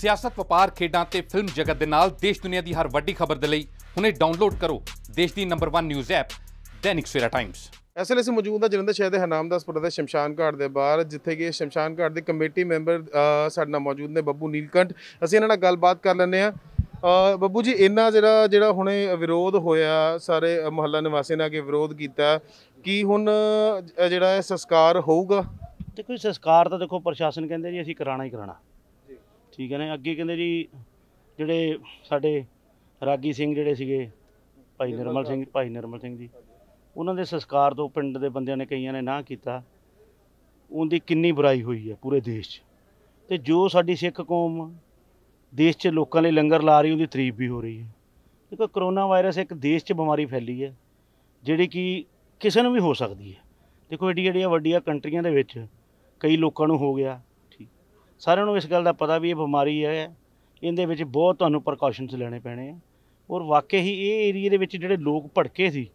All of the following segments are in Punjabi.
ਸਿਆਸਤ ਵਪਾਰ ਖੇਡਾਂ ਤੇ ਫਿਲਮ ਜਗਤ ਦੇ ਨਾਲ ਦੇਸ਼ ਦੁਨੀਆ ਦੀ ਹਰ ਵੱਡੀ ਖਬਰ ਦੇ ਲਈ ਹੁਣੇ ਡਾਊਨਲੋਡ ਕਰੋ ਦੇਸ਼ ਦੀ number 1 news app Dainik Savera Times ਇਸ ਵੇਲੇ ਅਸੀਂ ਮੌਜੂਦ ਹਾਂ ਜਲੰਧਰ ਸ਼ਹਿਰ ਦੇ ਹਨਾਮਦਾਸਪੁਰ ਦੇ ਸ਼ਮਸ਼ਾਨ ਘਾਟ ਦੇ ਬਾਹਰ ਜਿੱਥੇ ਕਿ ਸ਼ਮਸ਼ਾਨ ਘਾਟ ਦੇ ਕਮੇਟੀ ਮੈਂਬਰ ਸਾਡੇ ਨਾਲ ਮੌਜੂਦ ਨੇ ਬੱਬੂ ਨੀਲਕੰਠ ਅਸੀਂ ਇਹਨਾਂ ਨਾਲ ਗੱਲਬਾਤ ਕਰ ਲੈਂਦੇ ਆ ਬੱਬੂ ਜੀ ਇੰਨਾ ਜਿਹੜਾ ਜਿਹੜਾ ਹੁਣੇ ਵਿਰੋਧ ਹੋਇਆ ਸਾਰੇ ਮਹੱਲਾ ਨਿਵਾਸੀਆਂ ਨੇ ਆ ਕੇ ਵਿਰੋਧ ਕੀਤਾ ਕੀ ਹੁਣ ਜਿਹੜਾ ਇਹ ਸੰਸਕਾਰ ਹੋਊਗਾ ਦੇਖੋ ਸੰਸਕਾਰ ਤਾਂ ਦੇਖੋ ਪ੍ਰਸ਼ਾਸਨ ਕਹਿੰਦੇ ਜੀ ਅਸੀਂ ਕਰਾਣਾ ਹੀ ਕਰਾਣਾ ਠੀਕ ਹੈ ਨਾ ਅੱਗੇ ਕਹਿੰਦੇ ਜੀ ਜਿਹੜੇ ਸਾਡੇ ਰਾਗੀ ਸਿੰਘ ਜਿਹੜੇ ਸੀਗੇ ਭਾਈ ਨਿਰਮਲ ਸਿੰਘ ਭਾਈ ਨਿਰਮਲ ਸਿੰਘ ਜੀ ਉਹਨਾਂ ਦੇ ਸੰਸਕਾਰ ਤੋਂ ਪਿੰਡ ਦੇ ਬੰਦਿਆਂ ਨੇ ਕਈਆਂ ਨੇ ਨਾ ਕੀਤਾ ਉਹਦੀ ਕਿੰਨੀ ਬੁਰਾਈ ਹੋਈ ਹੈ ਪੂਰੇ ਦੇਸ਼ 'ਚ ਤੇ ਜੋ ਸਾਡੀ ਸਿੱਖ ਕੌਮ ਦੇਸ਼ 'ਚ ਲੋਕਾਂ ਲਈ ਲੰਗਰ ਲਾ ਰਹੀ ਉਹਦੀ ਤਰੀਫ ਵੀ ਹੋ ਰਹੀ ਹੈ ਕਿਉਂਕਿ ਕਰੋਨਾ ਵਾਇਰਸ ਇੱਕ ਦੇਸ਼ 'ਚ ਬਿਮਾਰੀ ਫੈਲੀ ਹੈ ਜਿਹੜੀ ਕਿ ਕਿਸੇ ਨੂੰ ਵੀ ਹੋ ਸਕਦੀ ਹੈ ਦੇਖੋ ਏਡੀ ਏਡੀਆਂ ਵੱਡੀਆਂ ਕੰਟਰੀਆਂ ਦੇ ਵਿੱਚ ਕਈ ਲੋਕਾਂ ਨੂੰ ਹੋ ਗਿਆ ਸਾਰਿਆਂ ਨੂੰ ਇਸ ਗੱਲ ਦਾ ਪਤਾ ਵੀ ਇਹ ਬਿਮਾਰੀ ਹੈ ਇਹਦੇ ਵਿੱਚ ਬਹੁਤ ਤੁਹਾਨੂੰ ਪ੍ਰਕਾਸ਼ਨਸ ਲੈਣੇ ਪੈਣੇ ਆ ਔਰ ਵਾਕਈ ਹੀ ਇਹ ਏਰੀਆ ਦੇ ਵਿੱਚ ਜਿਹੜੇ ਲੋਕ ਭੜਕੇ ਸੀ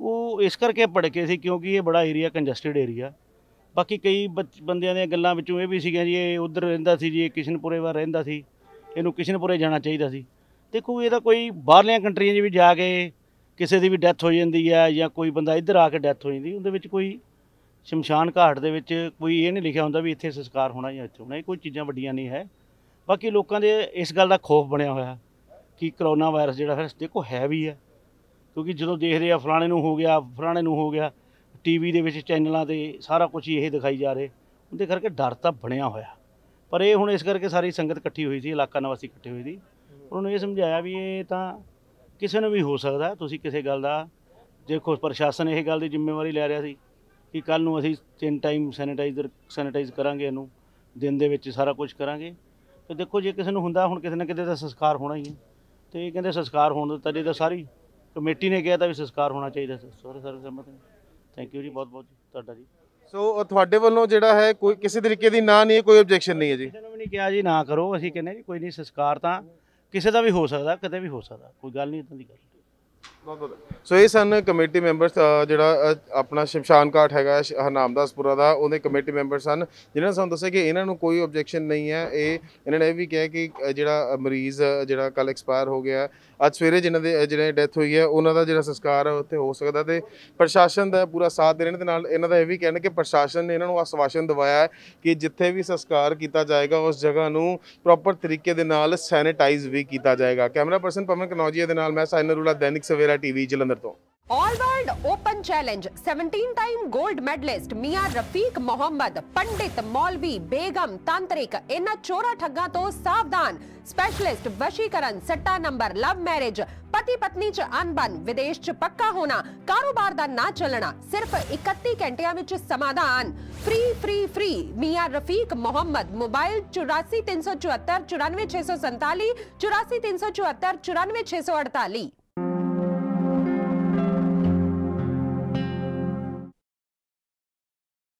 ਉਹ ਇਸ ਕਰਕੇ ਭੜਕੇ ਸੀ ਕਿਉਂਕਿ ਇਹ ਬੜਾ ਏਰੀਆ ਕੰਜਸਟਿਡ ਏਰੀਆ ਬਾਕੀ ਕਈ ਬੰਦਿਆਂ ਦੀਆਂ ਗੱਲਾਂ ਵਿੱਚੋਂ ਇਹ ਵੀ ਸੀਗਾ ਜੀ ਇਹ ਉਧਰ ਰਹਿੰਦਾ ਸੀ ਜੀ ਇਹ ਕਿਸ਼ਨਪੁਰੇ ਵਾ ਰਹਿੰਦਾ ਸੀ ਇਹਨੂੰ ਕਿਸ਼ਨਪੁਰੇ ਜਾਣਾ ਚਾਹੀਦਾ ਸੀ ਦੇਖੋ ਇਹਦਾ ਕੋਈ ਬਾਹਰਲੀਆਂ ਕੰਟਰੀਆਂ 'ਚ ਵੀ ਜਾ ਕੇ ਕਿਸੇ ਦੀ ਵੀ ਡੈਥ ਹੋ ਜਾਂਦੀ ਹੈ ਜਾਂ ਕੋਈ ਬੰਦਾ ਇੱਧਰ ਆ ਕੇ ਡੈਥ ਹੋ ਜਾਂਦੀ ਉਹਦੇ ਵਿੱਚ ਕੋਈ ਸ਼ਮਸ਼ਾਨ ਘਾਟ ਦੇ ਵਿੱਚ ਕੋਈ ਇਹ ਨਹੀਂ ਲਿਖਿਆ ਹੁੰਦਾ ਵੀ ਇੱਥੇ ਸੰਸਕਾਰ ਹੋਣਾ ਜਾਂ ਇੱਥੇ ਹੋਣਾ ਇਹ ਕੋਈ ਚੀਜ਼ਾਂ ਵੱਡੀਆਂ ਨਹੀਂ ਹੈ ਬਾਕੀ ਲੋਕਾਂ ਦੇ ਇਸ ਗੱਲ ਦਾ ਖੋਫ ਬਣਿਆ ਹੋਇਆ ਕਿ ਕਰੋਨਾ ਵਾਇਰਸ ਜਿਹੜਾ ਫਿਰ ਦੇਖੋ ਹੈ ਵੀ ਹੈ ਕਿਉਂਕਿ ਜਦੋਂ ਦੇਖਦੇ ਆ ਫਲਾਣੇ ਨੂੰ ਹੋ ਗਿਆ ਫਲਾਣੇ ਨੂੰ ਹੋ ਗਿਆ ਟੀਵੀ ਦੇ ਵਿੱਚ ਚੈਨਲਾਂ ਤੇ ਸਾਰਾ ਕੁਝ ਇਹ ਦਿਖਾਈ ਜਾ ਰਹੇ ਉਹਦੇ ਕਰਕੇ ਡਰ ਤਾਂ ਬਣਿਆ ਹੋਇਆ ਪਰ ਇਹ ਹੁਣ ਇਸ ਕਰਕੇ ਸਾਰੀ ਸੰਗਤ ਇਕੱਠੀ ਹੋਈ ਸੀ ਇਲਾਕਾ ਨਵਾਸੀ ਇਕੱਠੇ ਹੋਏ ਸੀ ਉਹਨਾਂ ਨੂੰ ਇਹ ਸਮਝਾਇਆ ਵੀ ਇਹ ਤਾਂ ਕਿਸੇ ਨੂੰ ਵੀ ਹੋ ਸਕਦਾ ਤੁਸੀਂ ਕਿਸੇ ਗੱਲ ਦਾ ਦੇਖੋ ਪ੍ਰਸ਼ਾਸਨ ਇਹ ਗੱਲ ਦੀ ਜ਼ਿੰਮੇਵਾਰੀ ਲੈ ਰਿਹਾ ਸੀ ਕਿ ਕੱਲ ਨੂੰ ਅਸੀਂ ਤਿੰਨ ਟਾਈਮ ਸੈਨੀਟਾਈਜ਼ਰ ਸੈਨੀਟਾਈਜ਼ ਕਰਾਂਗੇ ਇਹਨੂੰ ਦਿਨ ਦੇ ਵਿੱਚ ਸਾਰਾ ਕੁਝ ਕਰਾਂਗੇ ਤੇ ਦੇਖੋ ਜੇ ਕਿਸੇ ਨੂੰ ਹੁੰਦਾ ਹੁਣ ਕਿਸੇ ਨਾ ਕਿਤੇ ਦਾ ਸੰਸਕਾਰ ਹੋਣਾ ਹੀ ਹੈ ਤੇ ਇਹ ਕਹਿੰਦੇ ਸੰਸਕਾਰ ਹੋਣ ਦਾ ਤਾਂ ਸਾਰੀ ਕਮੇਟੀ ਨੇ ਕਿਹਾ ਤਾਂ ਵੀ ਸੰਸਕਾਰ ਹੋਣਾ ਚਾਹੀਦਾ ਸਾਰੇ ਸਾਰੇ ਸਹਿਮਤ ਨੇ ਥੈਂਕ ਯੂ ਜੀ ਬਹੁਤ ਬਹੁਤ ਤੁਹਾਡਾ ਜੀ ਸੋ ਤੁਹਾਡੇ ਵੱਲੋਂ ਜਿਹੜਾ ਹੈ ਕੋਈ ਕਿਸੇ ਤਰੀਕੇ ਦੀ ਨਾ ਨਹੀਂ ਹੈ ਕੋਈ ਆਬਜੈਕਸ਼ਨ ਨਹੀਂ ਹੈ ਜੀ ਕਿਸੇ ਨੂੰ ਵੀ ਨਹੀਂ ਕਿਹਾ ਜੀ ਨਾ ਕਰੋ ਅਸੀਂ ਕਹਿੰਦੇ ਜੀ ਕੋਈ ਨਹੀਂ ਸੰਸਕਾਰ ਤਾਂ ਕਿਸੇ ਦਾ ਵੀ ਹੋ ਸਕਦਾ ਕਦੇ ਵੀ ਹੋ ਸਕਦਾ ਕੋਈ ਗੱਲ ਨਹੀਂ ਇਦਾਂ ਦੀ ਗੱਲ ਸੋ ਇਹ ਸਨ ਕਮੇਟੀ ਮੈਂਬਰਸ ਜਿਹੜਾ ਆਪਣਾ ਸ਼ਮਸ਼ਾਨ ਘਾਟ ਹੈਗਾ ਹਰਨਾਮਦਾਸਪੁਰਾ ਦਾ ਉਹਦੇ ਕਮੇਟੀ ਮੈਂਬਰ ਸਨ ਜਿਨ੍ਹਾਂ ਨੇ ਸਾਨੂੰ ਦੱਸਿਆ ਕਿ ਇਹਨਾਂ ਨੂੰ ਕੋਈ ਆਬਜੈਕਸ਼ਨ ਨਹੀਂ ਹੈ ਇਹ ਇਹਨਾਂ ਨੇ ਇਹ ਵੀ ਕਿਹਾ ਕਿ ਜਿਹੜਾ ਮਰੀਜ਼ ਜਿਹੜਾ ਕੱਲ ਐਕਸਪਾਇਰ ਹੋ ਗਿਆ ਅੱਜ ਸਵੇਰੇ ਜਿਨ੍ਹਾਂ ਦੇ ਜਿਹੜੇ ਡੈਥ ਹੋਈ ਹੈ ਉਹਨਾਂ ਦਾ ਜਿਹੜਾ ਸੰਸਕਾਰ ਉੱਥੇ ਹੋ ਸਕਦਾ ਤੇ ਪ੍ਰਸ਼ਾਸਨ ਦਾ ਪੂਰਾ ਸਾਥ ਦੇ ਰਹੇ ਨੇ ਨਾਲ ਇਹਨਾਂ ਦਾ ਇਹ ਵੀ ਕਹਿਣਾ ਕਿ ਪ੍ਰਸ਼ਾਸਨ ਨੇ ਇਹਨਾਂ ਨੂੰ ਆਸਵਾਸ਼ਨ ਦਿਵਾਇਆ ਹੈ ਕਿ ਜਿੱਥੇ ਵੀ ਸੰਸਕਾਰ ਕੀਤਾ ਜਾਏਗਾ ਉਸ ਜਗ੍ਹਾ ਨੂੰ ਪ੍ਰੋਪਰ ਤਰੀਕੇ ਦੇ ਨਾਲ ਸੈਨੀਟਾਈਜ਼ ਵੀ ਕੀਤਾ ਜਾਏਗਾ ਕੈਮਰਾ ਪਰਸਨ ਪਵਨ ਕਨੌਜੀਆ ਦੇ ਨਾਲ ਮੈਂ ਸਾਇਨਰੂਲਾ ਦੈਨਿਕ ਸਵੇਰਾ मेरा टीवी जलंधर तो all world open challenge 17 time gold medallist Mian Rafiq Mohammad पंडित मौलवी बेगम तांत्रिक इन चोरा ठगा तो सावधान स्पेशलिस्ट वशीकरण सट्टा नंबर लव मैरिज पति पत्नी च अनबन विदेश च पक्का होना कारोबार दा ना चलना सिर्फ 31 ਘੰਟਿਆਂ विच समाधान free free free Mian Rafiq Mohammad mobile 843447494647 84374 94648